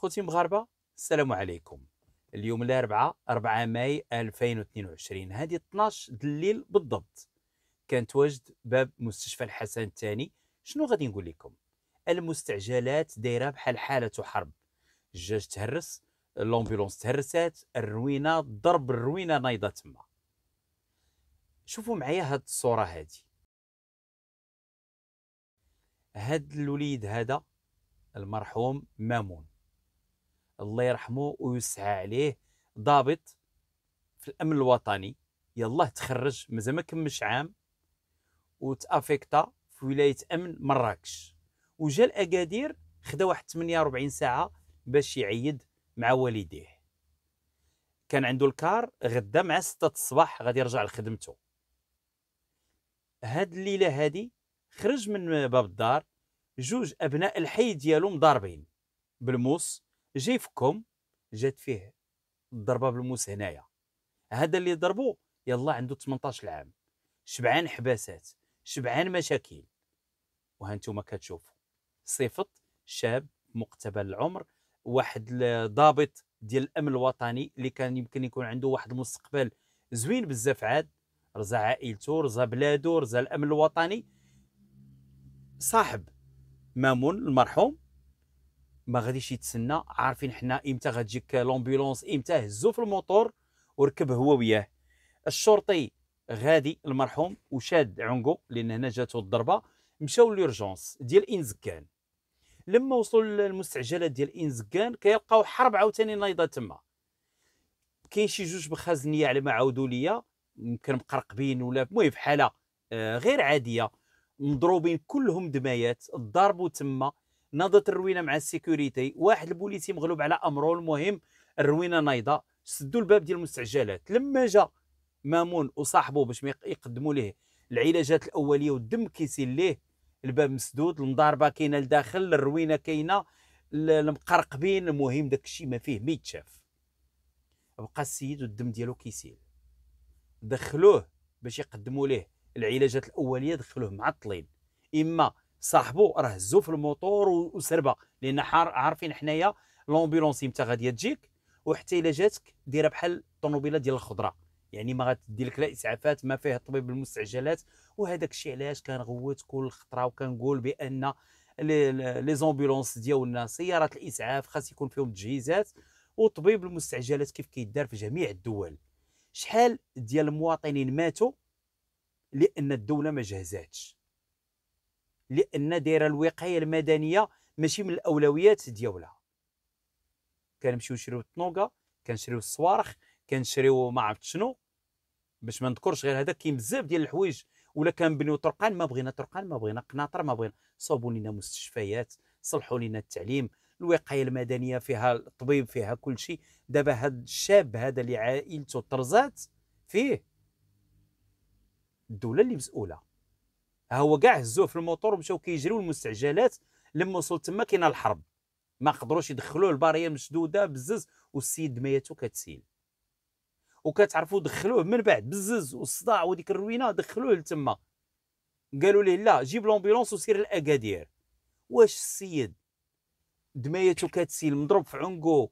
خوتي مغاربه السلام عليكم اليوم الاربعاء 4 ماي 2022 هذه 12 الليل بالضبط كان واجد باب مستشفى الحسن الثاني شنو غادي نقول لكم المستعجلات دايره بحال حاله حرب الجاج تهرس اللومبيلونس تهرسات الروينه ضرب الروينه نايضه تما شوفوا معايا هاد الصوره هادي هاد الوليد هذا المرحوم مامون الله يرحمه ويوسع عليه ضابط في الامن الوطني يلاه تخرج مازال ما كملش عام وتافيكتا في ولايه امن مراكش وجا لاكادير خدا واحد 48 ساعه باش يعيد مع والديه كان عنده الكار غدا مع 6 الصباح غادي يرجع لخدمته هاد الليله هادي خرج من باب الدار جوج ابناء الحي ديالو مضاربين بالموس جاي جات فيه الضربه بالموس هنايا هذا اللي ضربو يلا عنده 18 عام شبعان حباسات شبعان مشاكل وهانتوما كتشوفوا صفه شاب مقتبل العمر واحد ضابط ديال الامن الوطني اللي كان يمكن يكون عنده واحد المستقبل زوين بزاف عاد رزا عائلته رزا بلادو رزا الامن الوطني صاحب مامون المرحوم ما غاديش يتسنى عارفين حنا امتى غتجيك لومبيلونس امتى هزو في الموتور وركب هو وياه الشرطي غادي المرحوم وشاد عنقو لان هنا جاتو الضربه مشاو لورجونس ديال انزكان لما وصلوا للمستعجلات ديال انزكان كيلقاو حرب عاوتاني نايضه تما كاين شي جوج مخازنيه على ما عاودوا ليا يمكن مقرقبين ولا المهم في حاله آه، غير عاديه مضروبين كلهم دمايات ضربوا تما ناضت الروينه مع السيكوريتي واحد البوليسي مغلوب على امره المهم الروينه نايضه سدوا الباب ديال المستعجلات لما جا مامون وصاحبه باش يقدموا ليه العلاجات الاوليه والدم كيسيل ليه الباب مسدود المضاربه كاينه لداخل الروينه كاينه المقرقبين المهم داك الشيء ما فيه ما يتشاف بقى السيد والدم ديالو كيسيل دخلوه باش يقدموا ليه العلاجات الاوليه دخلوه معطلين اما صاحبو راه هزو في الموطور وسربه لان عارفين حنايا لومبيلونس امتى غادي تجيك وحتى الا جاتك دايره بحال الطوموبيله ديال الخضره يعني ما غادي لك لا اسعافات ما فيه الطبيب المستعجلات وهذاك الشيء علاش كنغوت كل خطره وكنقول بان لي زومبيلونس ديالنا سيارات الاسعاف خاص يكون فيهم تجهيزات وطبيب المستعجلات كيف كيدار في جميع الدول شحال ديال المواطنين ماتوا لان الدوله ما جهزاتش لان دايره الوقايه المدنيه ماشي من الاولويات ديالها كنمشيو نشريو الطنوقه كنشريو الصوارخ كنشريو ما عرفت شنو باش ما نذكرش غير هذا كاين بزاف ديال الحوايج ولا كنبنيو طرقان ما بغينا طرقان ما بغينا قناطر ما بغينا صوبوا لنا مستشفيات صلحوا لنا التعليم الوقايه المدنيه فيها الطبيب فيها كل شيء دابا هاد الشاب هذا اللي عائلته طرزات فيه الدوله اللي مسؤوله هو كاع هزوه في الموتور ومشاو كيجريو المستعجلات لما وصل تما كاينه الحرب ما قدروش يدخلوه الباريه مشدوده بزز والسيد دميته كتسيل وكتعرفوا دخلوه من بعد بزز والصداع وديك الروينه دخلوه لتما قالوا ليه لا جيب لومبيلونس وسير لاكادير واش السيد دميته كتسيل مضروب في عنقو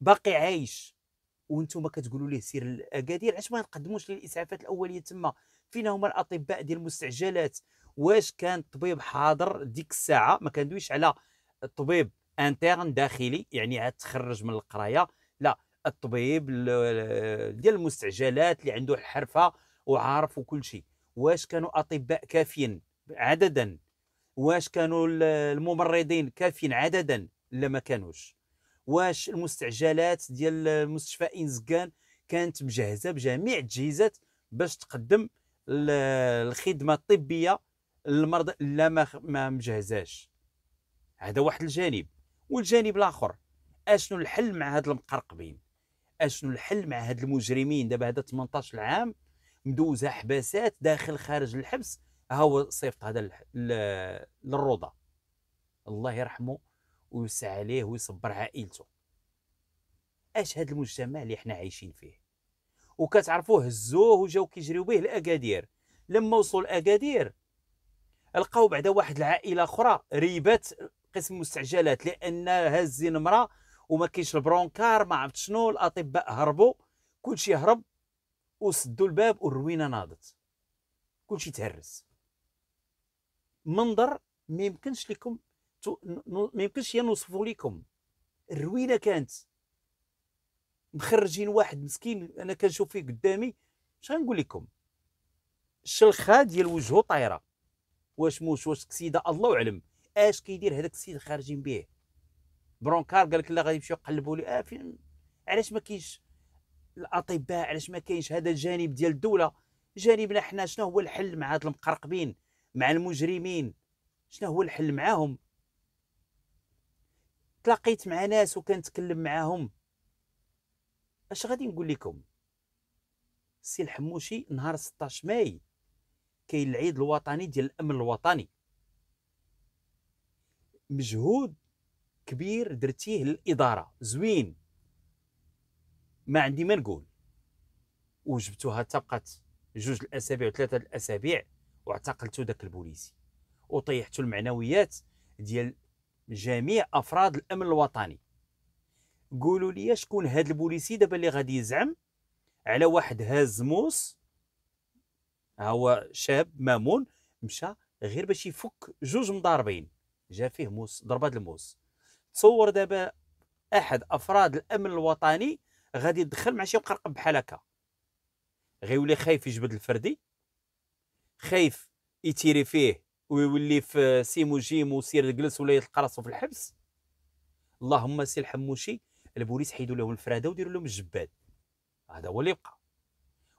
باقي عايش وانتم كتقولوا ليه سير الاكادير علاش ما نقدموش للاسعافات الاسعافات الاوليه تما فين هما الاطباء ديال المستعجلات واش كان الطبيب حاضر ديك الساعه ما كندويش على الطبيب انترن داخلي يعني عاد تخرج من القرايه لا الطبيب ديال المستعجلات اللي عنده الحرفه وعارف وكل شيء واش كانوا اطباء كافيين عددا واش كانوا الممرضين كافيين عددا لا ما كانوش واش المستعجلات ديال مستشفى انزكان كانت مجهزه بجميع التجهيزات باش تقدم الخدمه الطبيه للمرضى لا ما مجهزاش هذا واحد الجانب والجانب الاخر اشنو الحل مع هاد المقرقبين اشنو الحل مع هاد المجرمين دابا هذا 18 عام مدوزة حباسات داخل خارج الحبس ها هو صيفط هذا للروضه الله يرحمه ويوسع عليه ويصبر عائلته اش هاد المجتمع اللي احنا عايشين فيه وكتعرفوه هزوه وجاو كيجريو به لاكادير لما وصلوا لاكادير لقاو بعدا واحد العائله اخرى ريبات قسم المستعجلات لان هازين امراه وما كاينش البرونكار ما عرفت شنو الاطباء هربوا كلشي هرب وسدوا الباب والروينه ناضت كلشي تهرس منظر ما يمكنش لكم ما يمكنش نوصفوا لكم الروينه كانت مخرجين واحد مسكين انا كنشوف فيه قدامي اش غنقول لكم الشلخه ديال وجهه طايره واش موش واش كسيده الله اعلم اش كيدير هذاك السيد خارجين به برونكار قال لك لا غادي يمشيو يقلبوا لي اه فين علاش ما كاينش الاطباء علاش ما كاينش هذا الجانب ديال الدوله جانبنا حنا شنو هو الحل مع هاد المقرقبين مع المجرمين شنو هو الحل معاهم تلاقيت مع ناس وكنتكلم معاهم اش غادي نقول لكم السي الحموشي نهار 16 ماي كاين العيد الوطني ديال الامن الوطني مجهود كبير درتيه للاداره زوين ما عندي ما نقول وجبتوها تبقات جوج الاسابيع وثلاثه الاسابيع واعتقلتوا داك البوليسي وطيحتو المعنويات ديال جميع افراد الامن الوطني قولوا لي شكون هاد البوليسي دابا اللي غادي يزعم على واحد هاز موس هو شاب مامون مشى غير باش يفك جوج مضاربين جا فيه موس ضربه الموس تصور دابا احد افراد الامن الوطني غادي يدخل مع شي مقرقب بحال هكا غيولي خايف يجبد الفردي خايف يتيري فيه ويولي في سيم وجيم وسير الجلس ولا يلقى راسو في الحبس اللهم سي الحموشي البوليس حيدوا له الفراده وديروا لهم الجباد هذا هو اللي يبقى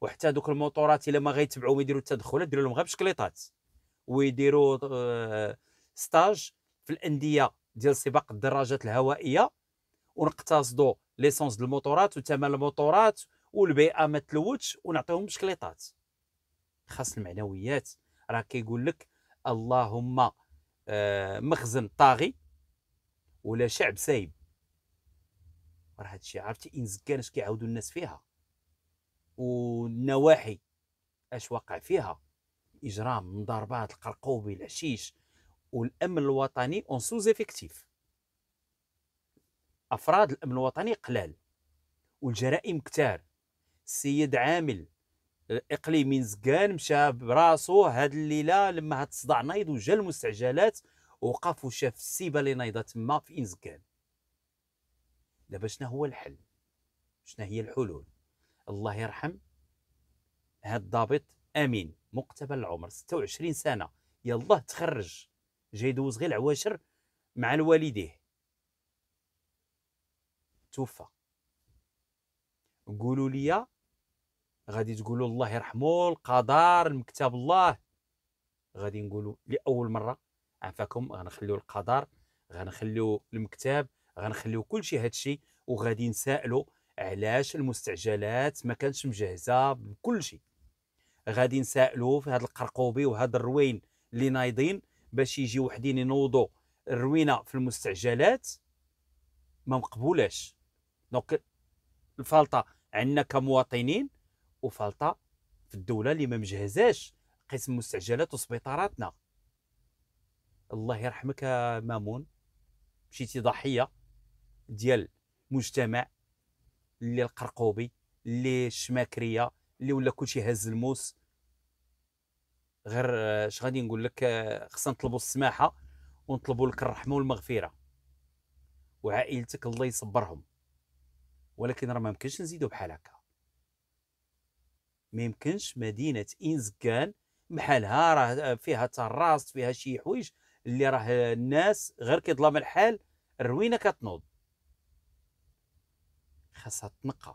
وحتى دوك الموطورات الا ما غيتبعوهم يديروا التدخلات ديروا لهم غير بشكليطات ويديروا آه، ستاج في الانديه ديال سباق الدراجات الهوائيه ونقتصدوا ليسونس الموطورات وثمن الموطورات والبيئه ما تلوتش ونعطيهم بشكليطات خاص المعنويات راه كيقول لك اللهم آه، مخزن طاغي ولا شعب سايب راه هادشي عرفتي ان زكان اش كيعاودوا الناس فيها والنواحي اش واقع فيها اجرام مضاربات القرقوبي العشيش والامن الوطني اون سوز افيكتيف افراد الامن الوطني قلال والجرائم كتار السيد عامل اقليمي زكان مشى براسو هاد الليله لما هاد الصداع نايض وجا المستعجلات وقف وشاف السيبه اللي نايضه تما في انزكان دابا شنو هو الحل شنو هي الحلول الله يرحم هاد الضابط امين مقتبل العمر 26 سنه يلاه تخرج جا يدوز غير العواشر مع الوالديه توفى قولوا لي غادي تقولوا الله يرحمه القدر المكتب الله غادي نقولوا لاول مره عفاكم غنخليو القدر غنخليو المكتب غنخليو كل شيء هذا الشيء وغادي نسالوا علاش المستعجلات ما كانتش مجهزه بكل شيء غادي نسالوا في هذا القرقوبي وهذا الروين اللي نايضين باش يجي وحدين ينوضوا الروينه في المستعجلات ما مقبولاش دونك الفلطه عندنا كمواطنين وفلطه في الدوله اللي ما مجهزاش قسم مستعجلات وسبيطاراتنا الله يرحمك مامون مشيتي ضحيه ديال مجتمع اللي القرقوبي اللي الشماكريه اللي ولا كلشي هز الموس غير اش غادي نقول لك خصنا نطلبوا السماحه ونطلبوا لك الرحمه والمغفره وعائلتك الله يصبرهم ولكن راه ما يمكنش نزيدو بحال هكا ما يمكنش مدينه انزكان بحالها راه آه، فيها تراست فيها شي حوايج اللي راه الناس غير كيظلم الحال الروينه كتنوض خاصها تنقى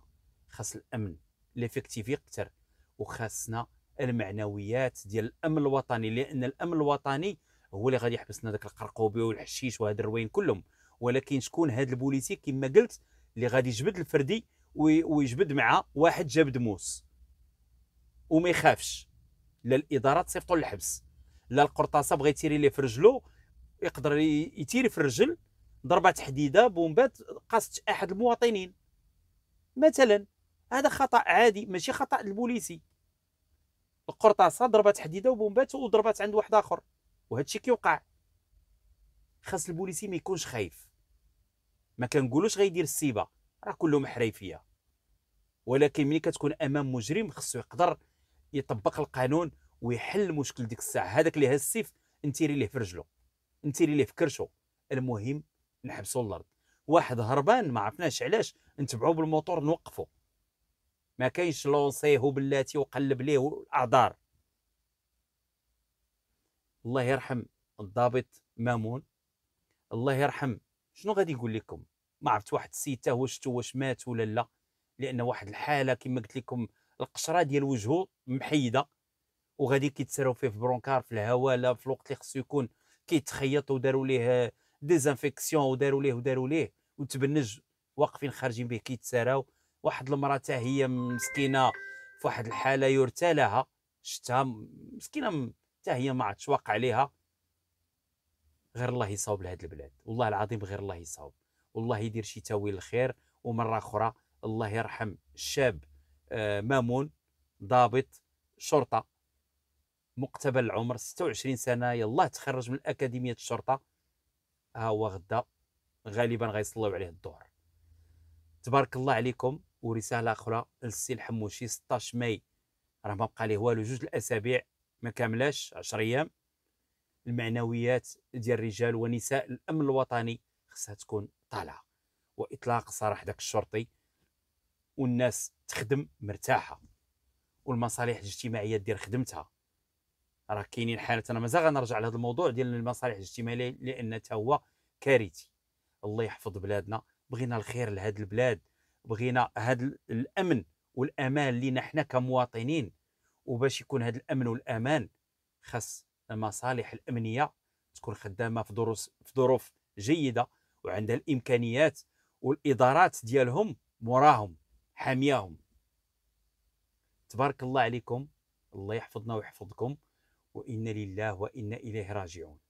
خاص الامن ليفيكتيف يكثر وخاصنا المعنويات ديال الامن الوطني لان الامن الوطني هو اللي غادي يحبسنا داك القرقوبي والحشيش وهاد الروين كلهم ولكن شكون هاد البوليتيك كما قلت اللي غادي يجبد الفردي ويجبد مع واحد جاب دموس وما يخافش لا الاداره تصيفطو للحبس لا القرطاسه بغى يتيري ليه في رجلو يقدر يتيري في الرجل ضربه تحديده بومبات قاصت احد المواطنين مثلا هذا خطا عادي ماشي خطا البوليسي القرطاسه ضربه حديده وبومبات وضربات عند واحد اخر وهذا الشيء كيوقع خاص البوليسي ما يكونش خايف ما كنقولوش غيدير السيبه راه كلهم حريفيه ولكن ملي كتكون امام مجرم خصو يقدر يطبق القانون ويحل المشكل ديك الساعه هذاك اللي هز السيف انتيري ليه في رجله انتيري ليه في كرشو المهم نحبسوا الارض واحد هربان ما عرفناش علاش نتبعوه بالموتور نوقفه ما كاينش لونسيه وبلاتي وقلب ليه الاعذار الله يرحم الضابط مامون الله يرحم شنو غادي يقول لكم ما عرفت واحد السيد واش هو شتو واش مات ولا لا لان واحد الحاله كما قلت لكم القشره ديال وجهه محيده وغادي كيتسراو فيه في برونكار في الهواء لا في الوقت اللي خصو يكون كيتخيط وداروا ليه ديزانفيكسيون وداروا ليه وداروا ليه وتبنج واقفين خارجين به كيتسراو واحد المراه حتى هي مسكينه في واحد الحاله يرتالها شتها مسكينه حتى هي ما عادش واقع عليها غير الله يصاوب لهاد البلاد والله العظيم غير الله يصاوب والله يدير شي تاويل الخير ومره اخرى الله يرحم الشاب آه، مامون ضابط شرطه مقتبل العمر 26 سنه يلاه تخرج من اكاديميه الشرطه ها هو غدا غالبا غيصلوا عليه الظهر تبارك الله عليكم ورساله اخرى للسي الحموشي 16 ماي راه ما بقى ليه والو جوج الاسابيع ما كاملاش 10 ايام المعنويات ديال الرجال ونساء الامن الوطني خصها تكون طالعه واطلاق سراح داك الشرطي والناس تخدم مرتاحه والمصالح الاجتماعيه دير خدمتها راه كاينين حالات انا مازال غنرجع لهذا الموضوع ديال المصالح الاجتماعيه لان حتى هو كارثي الله يحفظ بلادنا بغينا الخير لهذه البلاد بغينا هذا الامن والامان لينا حنا كمواطنين وباش يكون هذا الامن والامان خاص المصالح الامنيه تكون خدامه في ظروف في ظروف جيده وعندها الامكانيات والادارات ديالهم مراهم حامياهم تبارك الله عليكم الله يحفظنا ويحفظكم وإن لله وإنا إليه راجعون